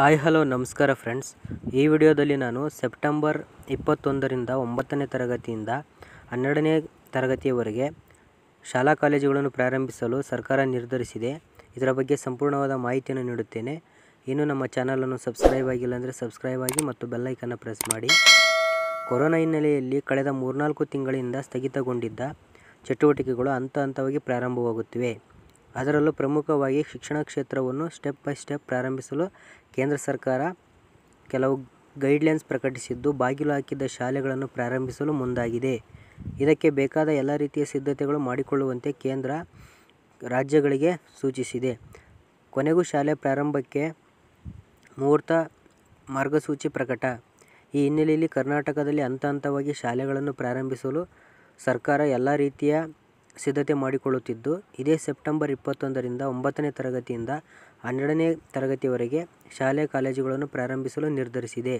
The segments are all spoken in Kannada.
ಹಾಯ್ ಹಲೋ ನಮಸ್ಕಾರ ಫ್ರೆಂಡ್ಸ್ ಈ ವಿಡಿಯೋದಲ್ಲಿ ನಾನು ಸೆಪ್ಟೆಂಬರ್ ಇಪ್ಪತ್ತೊಂದರಿಂದ ಒಂಬತ್ತನೇ ತರಗತಿಯಿಂದ ಹನ್ನೆರಡನೇ ತರಗತಿಯವರೆಗೆ ಶಾಲಾ ಕಾಲೇಜುಗಳನ್ನು ಪ್ರಾರಂಭಿಸಲು ಸರ್ಕಾರ ನಿರ್ಧರಿಸಿದೆ ಇದರ ಬಗ್ಗೆ ಸಂಪೂರ್ಣವಾದ ಮಾಹಿತಿಯನ್ನು ನೀಡುತ್ತೇನೆ ಇನ್ನೂ ನಮ್ಮ ಚಾನಲನ್ನು ಸಬ್ಸ್ಕ್ರೈಬ್ ಆಗಿಲ್ಲ ಅಂದರೆ ಸಬ್ಸ್ಕ್ರೈಬ್ ಆಗಿ ಮತ್ತು ಬೆಲ್ಲೈಕನ್ನು ಪ್ರೆಸ್ ಮಾಡಿ ಕೊರೋನಾ ಹಿನ್ನೆಲೆಯಲ್ಲಿ ಕಳೆದ ಮೂರ್ನಾಲ್ಕು ತಿಂಗಳಿಂದ ಸ್ಥಗಿತಗೊಂಡಿದ್ದ ಚಟುವಟಿಕೆಗಳು ಹಂತ ಹಂತವಾಗಿ ಪ್ರಾರಂಭವಾಗುತ್ತಿವೆ ಅದರಲ್ಲೂ ಪ್ರಮುಖವಾಗಿ ಶಿಕ್ಷಣ ಕ್ಷೇತ್ರವನ್ನು ಸ್ಟೆಪ್ ಬೈ ಸ್ಟೆಪ್ ಪ್ರಾರಂಭಿಸಲು ಕೇಂದ್ರ ಸರ್ಕಾರ ಕೆಲವು ಗೈಡ್ಲೈನ್ಸ್ ಪ್ರಕಟಿಸಿದ್ದು, ಬಾಗಿಲು ಹಾಕಿದ್ದ ಶಾಲೆಗಳನ್ನು ಪ್ರಾರಂಭಿಸಲು ಮುಂದಾಗಿದೆ. ಇದಕ್ಕೆ ಬೇಕಾದ ಎಲ್ಲ ರೀತಿಯ ಸಿದ್ಧತೆಗಳು ಮಾಡಿಕೊಳ್ಳುವಂತೆ ಕೇಂದ್ರ ರಾಜ್ಯಗಳಿಗೆ ಸೂಚಿಸಿದೆ. ಕೊನೆಗೂ ಶಾಲೆ ಪ್ರಾರಂಭಕ್ಕೆ ಮುಹೂರ್ತ, ಮಾರ್ಗಸೂಚಿ ಪ್ರಕಟ. ಈ ಹಿನ್ನೆಲೆಯಲ್ಲಿ ಕರ್ನಾಟಕದಲ್ಲಿ ಹಂತ-ಹಂತವಾಗಿ ಶಾಲೆಗಳನ್ನು ಪ್ರಾರಂಭಿಸಲು ಸರ್ಕಾರ ಎಲ್ಲ ರೀತಿಯ ಸಿದ್ಧತೆ ಮಾಡಿಕೊಳ್ಳುತ್ತಿದ್ದು, ಇದೇ ಸೆಪ್ಟೆಂಬರ್ ಇಪ್ಪತ್ತೊಂದರಿಂದ ಒಂಬತ್ತನೇ ತರಗತಿಯಿಂದ ಹನ್ನೆರಡನೇ ತರಗತಿವರೆಗೆ ಶಾಲೆ, ಕಾಲೇಜುಗಳನ್ನು ಪ್ರಾರಂಭಿಸಲು ನಿರ್ಧರಿಸಿದೆ.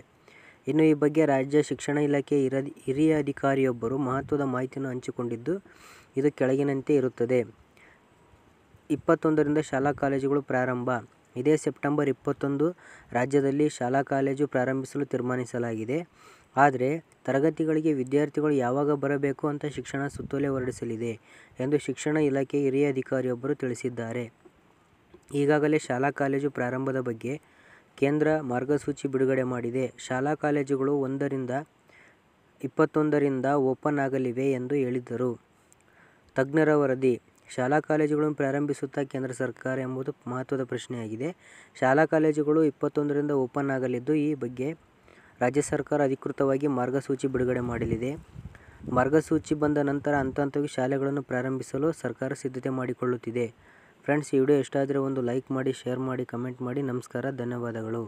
ಇನ್ನು ಈ ಬಗ್ಗೆ ರಾಜ್ಯ ಶಿಕ್ಷಣ ಇಲಾಖೆಯ ಹಿರಿಯ ಅಧಿಕಾರಿಯೊಬ್ಬರು ಮಹತ್ವದ ಮಾಹಿತಿಯನ್ನು ಹಂಚಿಕೊಂಡಿದ್ದು, ಇದು ಕೆಳಗಿನಂತೆ ಇರುತ್ತದೆ. ಇಪ್ಪತ್ತೊಂದರಿಂದ ಶಾಲಾ, ಕಾಲೇಜುಗಳು ಪ್ರಾರಂಭ ಇದೇ ಸೆಪ್ಟೆಂಬರ್ ಇಪ್ಪತ್ತೊಂದು ರಾಜ್ಯದಲ್ಲಿ ಶಾಲಾ, ಕಾಲೇಜು ಪ್ರಾರಂಭಿಸಲು ತೀರ್ಮಾನಿಸಲಾಗಿದೆ. ಆದರೆ ತರಗತಿಗಳಿಗೆ ವಿದ್ಯಾರ್ಥಿಗಳು ಯಾವಾಗ ಬರಬೇಕು ಅಂತ ಶಿಕ್ಷಣ ಸುತ್ತೋಲೆ ಹೊರಡಿಸಲಿದೆ ಎಂದು ಶಿಕ್ಷಣ ಇಲಾಖೆ ಹಿರಿಯ ಅಧಿಕಾರಿಯೊಬ್ಬರು ತಿಳಿಸಿದ್ದಾರೆ. ಈಗಾಗಲೇ ಶಾಲಾ ಕಾಲೇಜು ಪ್ರಾರಂಭದ ಬಗ್ಗೆ ಕೇಂದ್ರ ಮಾರ್ಗಸೂಚಿ ಬಿಡುಗಡೆ ಮಾಡಿದೆ. ಶಾಲಾ ಕಾಲೇಜುಗಳು ಒಂದರಿಂದ ಇಪ್ಪತ್ತೊಂದರಿಂದ ಓಪನ್ ಆಗಲಿವೆ ಎಂದು ಹೇಳಿದರು. ತಜ್ಞರ ವರದಿ: ಶಾಲಾ ಕಾಲೇಜುಗಳನ್ನು ಪ್ರಾರಂಭಿಸುತ್ತಾ ಕೇಂದ್ರ ಸರ್ಕಾರ ಎಂಬುದು ಮಹತ್ವದ ಪ್ರಶ್ನೆಯಾಗಿದೆ. ಶಾಲಾ ಕಾಲೇಜುಗಳು ಇಪ್ಪತ್ತೊಂದರಿಂದ ಓಪನ್ ಆಗಲಿದ್ದು, ಈ ಬಗ್ಗೆ ರಾಜ್ಯ ಸರ್ಕಾರ ಅಧಿಕೃತವಾಗಿ ಮಾರ್ಗಸೂಚಿ ಬಿಡುಗಡೆ ಮಾಡಲಿದೆ. ಮಾರ್ಗಸೂಚಿ ಬಂದ ನಂತರ ಹಂತ ಹಂತವಾಗಿ ಶಾಲೆಗಳನ್ನು ಪ್ರಾರಂಭಿಸಲು ಸರ್ಕಾರ ಸಿದ್ಧತೆ ಮಾಡಿಕೊಳ್ಳುತ್ತಿದೆ. ಫ್ರೆಂಡ್ಸ್ ಈ ವಿಡಿಯೋ ಆದರೆ ಒಂದು ಲೈಕ್ ಮಾಡಿ, ಶೇರ್ ಮಾಡಿ, ಕಮೆಂಟ್ ಮಾಡಿ. ನಮಸ್ಕಾರ, ಧನ್ಯವಾದಗಳು.